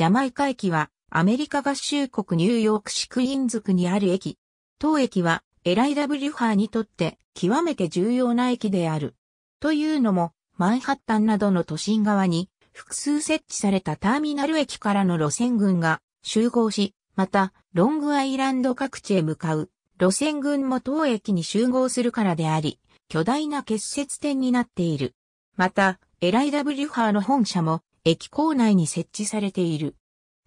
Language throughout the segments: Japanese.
ジャマイカ駅は、アメリカ合衆国ニューヨーク市クイーンズ区にある駅。当駅は、エライダ・ブリュハーにとって、極めて重要な駅である。というのも、マンハッタンなどの都心側に、複数設置されたターミナル駅からの路線群が集合し、また、ロングアイランド各地へ向かう路線群も当駅に集合するからであり、巨大な結節点になっている。また、エライダ・ブリュハーの本社も駅構内に設置されている。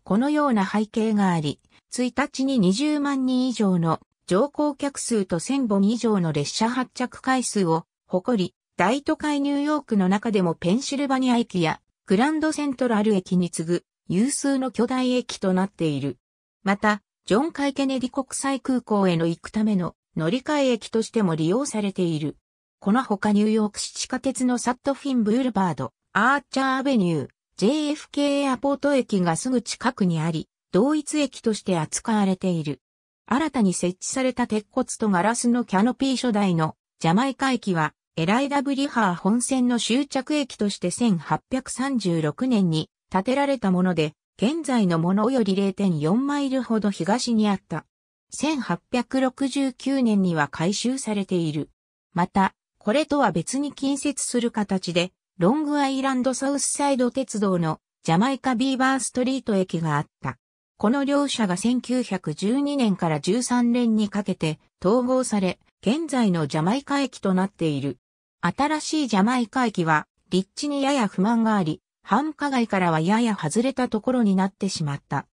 このような背景があり、1日に20万人以上の乗降客数と1000本以上の列車発着回数を誇り、大都会ニューヨークの中でもペンシルバニア駅やグランドセントラル駅に次ぐ有数の巨大駅となっている。また、ジョン・カイ・ケネディ国際空港への行くための乗り換え駅としても利用されている。このほかニューヨーク市地下鉄のサットフィン・ブールバード、アーチャー・アベニュー、JFK エアポート駅がすぐ近くにあり、同一駅として扱われている。新たに設置された鉄骨とガラスのキャノピー初代のジャマイカ駅は、エライダ・ブリハー本線の終着駅として1836年に建てられたもので、現在のものより0.4マイルほど東にあった。1869年には改修されている。また、これとは別に近接する形で、ロングアイランドサウスサイド鉄道のジャマイカビーバーストリート駅があった。この両社が1912年から13年にかけて統合され、現在のジャマイカ駅となっている。新しいジャマイカ駅は、立地にやや不満があり、繁華街からはやや外れたところになってしまった。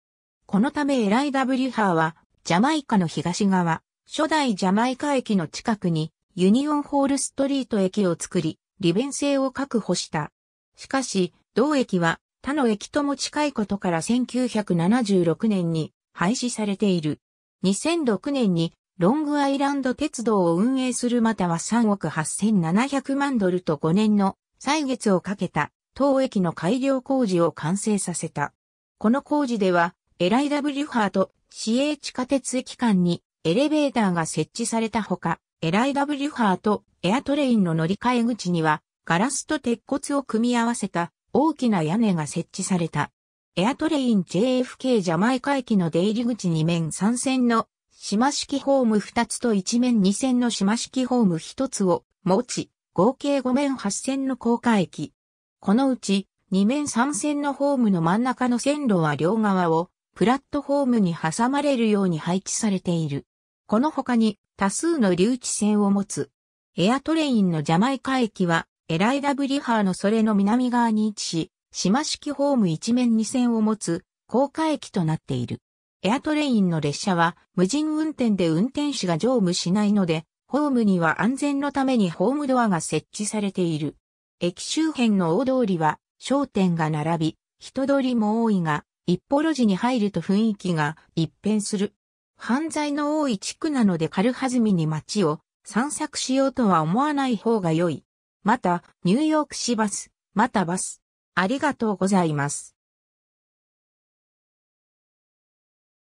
このためエライダ・ブリュハーは、ジャマイカの東側、初代ジャマイカ駅の近くに、ユニオンホールストリート駅を作り、利便性を確保した。しかし、同駅は他の駅とも近いことから1976年に廃止されている。2006年にロングアイランド鉄道を運営するまたは3億8700万ドルと5年の歳月をかけた当駅の改良工事を完成させた。この工事では、エライダ・ブリュハーと市営地下鉄駅間にエレベーターが設置されたほか、エ LIW ハーとエアトレインの乗り換え口には、ガラスと鉄骨を組み合わせた大きな屋根が設置された。エアトレイン JFK ジャマイカ駅の出入り口2面3線の島式ホーム2つと1面2線の島式ホーム1つを持ち、合計5面8線の高架駅。このうち2面3線のホームの真ん中の線路は両側をプラットホームに挟まれるように配置されている。この他に多数の留置線を持つ。エアトレインのジャマイカ駅は、エライダブリハーのそれの南側に位置し、島式ホーム一面二線を持つ、高架駅となっている。エアトレインの列車は、無人運転で運転手が乗務しないので、ホームには安全のためにホームドアが設置されている。駅周辺の大通りは、商店が並び、人通りも多いが、一歩路地に入ると雰囲気が一変する。犯罪の多い地区なので軽はずみに街を散策しようとは思わない方が良い。また、ニューヨーク市バス、またバス。ありがとうございます。